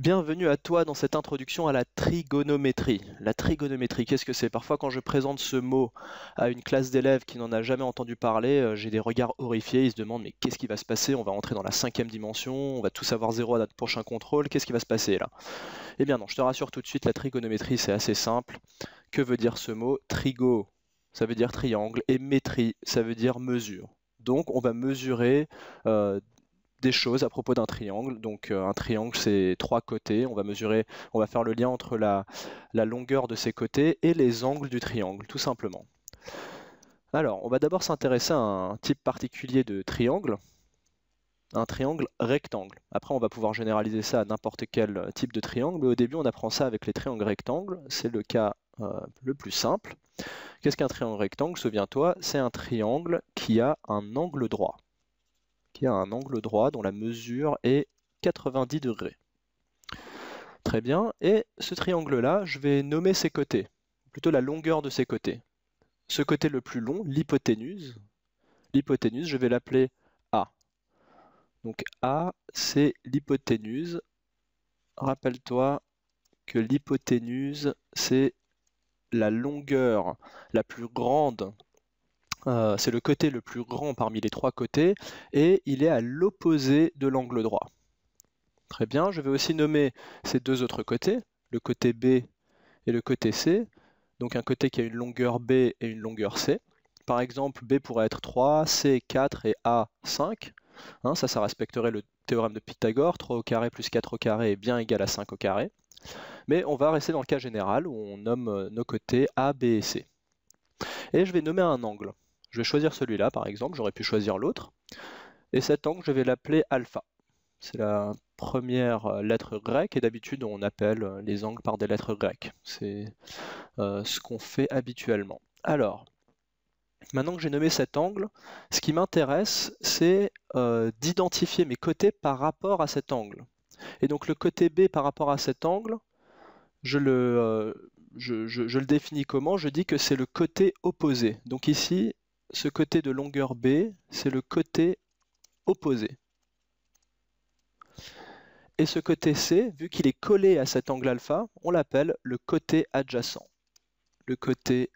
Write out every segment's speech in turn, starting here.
Bienvenue à toi dans cette introduction à la trigonométrie. La trigonométrie, qu'est-ce que c'est Parfois quand je présente ce mot à une classe d'élèves qui n'en a jamais entendu parler, euh, j'ai des regards horrifiés, ils se demandent mais qu'est-ce qui va se passer On va entrer dans la cinquième dimension, on va tous avoir zéro à notre prochain contrôle, qu'est-ce qui va se passer là Eh bien non, je te rassure tout de suite, la trigonométrie c'est assez simple. Que veut dire ce mot Trigo, ça veut dire triangle, et métrie, ça veut dire mesure. Donc on va mesurer euh, des choses à propos d'un triangle. Donc euh, un triangle, c'est trois côtés. On va mesurer, on va faire le lien entre la, longueur de ces côtés et les angles du triangle, tout simplement. Alors, on va d'abord s'intéresser à un type particulier de triangle, un triangle rectangle. Après, on va pouvoir généraliser ça à n'importe quel type de triangle, mais au début, on apprend ça avec les triangles rectangles. C'est le cas euh, le plus simple. Qu'est-ce qu'un triangle rectangle Souviens-toi, c'est un triangle qui a un angle droit y a un angle droit dont la mesure est 90 degrés. Très bien, et ce triangle-là, je vais nommer ses côtés, plutôt la longueur de ses côtés. Ce côté le plus long, l'hypoténuse, l'hypoténuse, je vais l'appeler A. Donc A, c'est l'hypoténuse. Rappelle-toi que l'hypoténuse, c'est la longueur la plus grande euh, c'est le côté le plus grand parmi les trois côtés, et il est à l'opposé de l'angle droit. Très bien, je vais aussi nommer ces deux autres côtés, le côté B et le côté C, donc un côté qui a une longueur B et une longueur C. Par exemple, B pourrait être 3, C 4 et A 5. Hein, ça, ça respecterait le théorème de Pythagore, 3 au carré plus 4 au carré est bien égal à 5 au carré. Mais on va rester dans le cas général où on nomme euh, nos côtés A, B et C. Et je vais nommer un angle. Je vais choisir celui-là, par exemple, j'aurais pu choisir l'autre. Et cet angle, je vais l'appeler alpha. C'est la première euh, lettre grecque, et d'habitude, on appelle euh, les angles par des lettres grecques. C'est euh, ce qu'on fait habituellement. Alors, maintenant que j'ai nommé cet angle, ce qui m'intéresse, c'est d'identifier mes côtés par rapport à cet angle. Et donc le côté B par rapport à cet angle, je le, je le définis comment Je dis que c'est le côté opposé. Donc ici, ce côté de longueur B, c'est le côté opposé. Et ce côté C, vu qu'il est collé à cet angle alpha, on l'appelle le côté adjacent. Le côté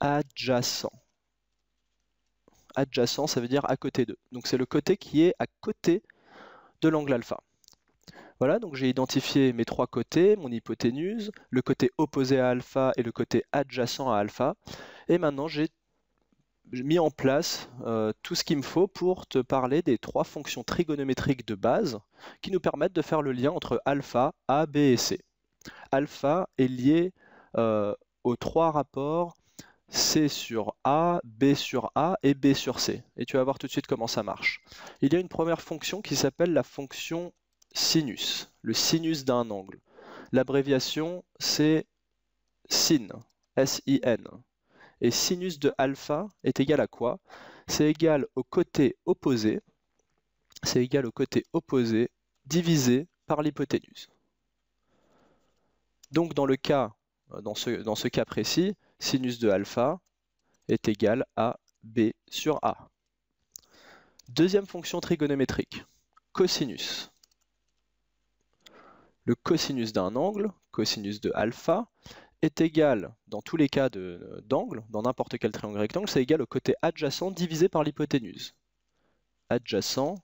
adjacent. Adjacent, ça veut dire à côté de. Donc c'est le côté qui est à côté de l'angle alpha. Voilà, donc j'ai identifié mes trois côtés, mon hypoténuse, le côté opposé à alpha et le côté adjacent à alpha. Et maintenant, j'ai mis en place euh, tout ce qu'il me faut pour te parler des trois fonctions trigonométriques de base qui nous permettent de faire le lien entre alpha, A, B et C. Alpha est lié euh, aux trois rapports C sur A, B sur A et B sur C. Et tu vas voir tout de suite comment ça marche. Il y a une première fonction qui s'appelle la fonction sinus, le sinus d'un angle. L'abréviation, c'est sin, S-I-N. Et sinus de alpha est égal à quoi C'est égal au côté opposé, c'est égal au côté opposé divisé par l'hypoténuse. Donc dans le cas, euh, dans ce, dans ce cas précis, sinus de alpha est égal à b sur a. Deuxième fonction trigonométrique, cosinus. Le cosinus d'un angle, cosinus de alpha, est égal, dans tous les cas euh, d'angle, dans n'importe quel triangle rectangle, c'est égal au côté adjacent divisé par l'hypoténuse. Adjacent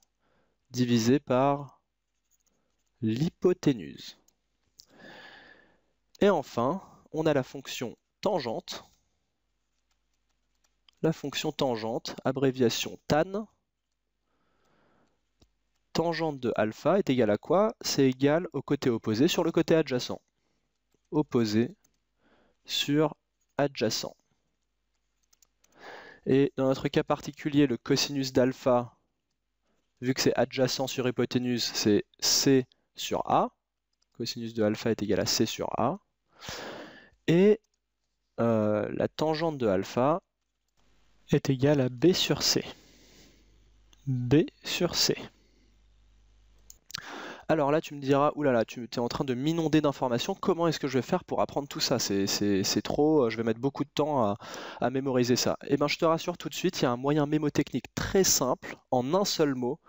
divisé par l'hypoténuse. Et enfin, on a la fonction tangente. La fonction tangente, abréviation tan, tangente de alpha est égal à quoi C'est égal au côté opposé sur le côté adjacent. Opposé sur adjacent. Et dans notre cas particulier, le cosinus d'alpha, vu que c'est adjacent sur hypoténuse, c'est C sur A. Cosinus de alpha est égal à C sur A. Et euh, la tangente de alpha est égale à B sur C. B sur C. Alors là, tu me diras, oulala, tu es en train de m'inonder d'informations, comment est-ce que je vais faire pour apprendre tout ça C'est trop, euh, je vais mettre beaucoup de temps à, mémoriser ça. Eh bien, je te rassure tout de suite, il y a un moyen mémotechnique très simple, en un seul mot,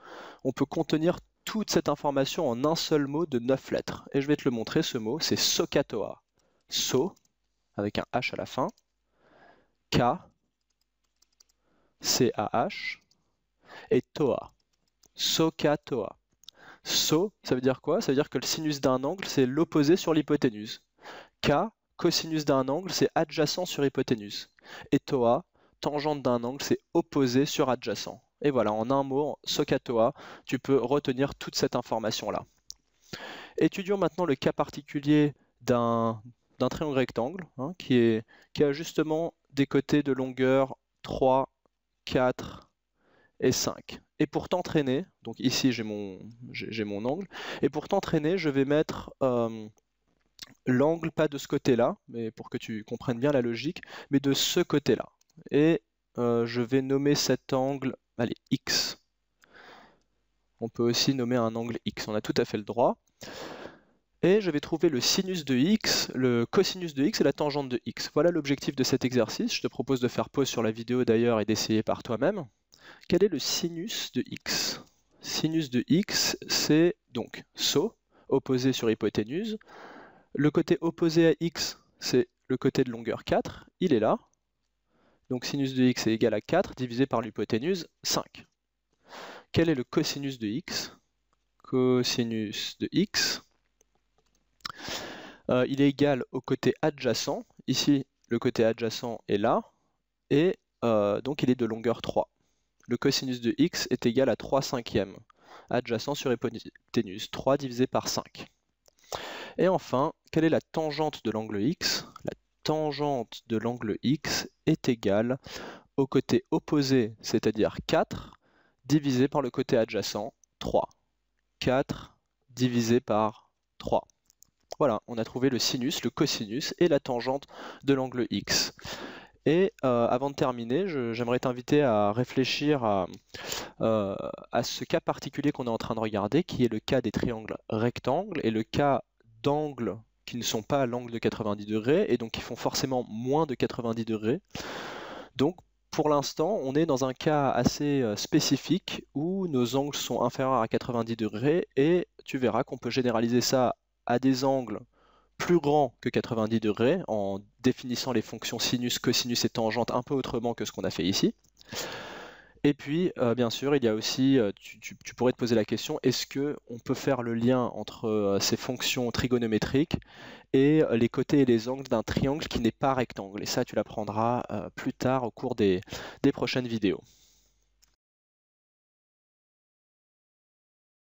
on peut contenir toute cette information en un seul mot de 9 lettres. Et je vais te le montrer, ce mot, c'est Sokatoa. So, avec un H à la fin, K, C-A-H, et Toa. Sokatoa. So, ça veut dire quoi Ça veut dire que le sinus d'un angle, c'est l'opposé sur l'hypoténuse. K, cosinus d'un angle, c'est adjacent sur hypoténuse. Et toa, tangente d'un angle, c'est opposé sur adjacent. Et voilà, en un mot, SOCATOA, tu peux retenir toute cette information-là. Étudions maintenant le cas particulier d'un triangle rectangle, hein, qui, qui a justement des côtés de longueur 3, 4, et 5. Et pour t'entraîner, donc ici j'ai mon, j'ai mon angle, et pour t'entraîner, je vais mettre euh, l'angle pas de ce côté-là, mais pour que tu comprennes bien la logique, mais de ce côté-là. Et euh, je vais nommer cet angle, allez, X. On peut aussi nommer un angle X, on a tout à fait le droit. Et je vais trouver le sinus de x, le cosinus de x et la tangente de x. Voilà l'objectif de cet exercice. Je te propose de faire pause sur la vidéo d'ailleurs et d'essayer par toi-même. Quel est le sinus de x Sinus de x, c'est donc SO, opposé sur hypoténuse. Le côté opposé à x, c'est le côté de longueur 4, il est là. Donc sinus de x est égal à 4 divisé par l'hypoténuse 5. Quel est le cosinus de x Cosinus de x, euh, il est égal au côté adjacent. Ici, le côté adjacent est là, et euh, donc il est de longueur 3 le cosinus de x est égal à 3 cinquièmes, adjacent sur hypoténuse, 3 divisé par 5. Et enfin, quelle est la tangente de l'angle x La tangente de l'angle x est égale au côté opposé, c'est-à-dire 4, divisé par le côté adjacent, 3. 4 divisé par 3. Voilà, on a trouvé le sinus, le cosinus et la tangente de l'angle x. Et euh, avant de terminer, j'aimerais t'inviter à réfléchir à, euh, à ce cas particulier qu'on est en train de regarder, qui est le cas des triangles rectangles et le cas d'angles qui ne sont pas à l'angle de 90 degrés et donc qui font forcément moins de 90 degrés. Donc pour l'instant, on est dans un cas assez euh, spécifique où nos angles sont inférieurs à 90 degrés et tu verras qu'on peut généraliser ça à des angles plus grand que 90 degrés en définissant les fonctions sinus, cosinus et tangente un peu autrement que ce qu'on a fait ici. Et puis, euh, bien sûr, il y a aussi, euh, tu, pourrais te poser la question, est-ce qu'on peut faire le lien entre euh, ces fonctions trigonométriques et les côtés et les angles d'un triangle qui n'est pas rectangle Et ça, tu l'apprendras plus tard au cours des prochaines vidéos.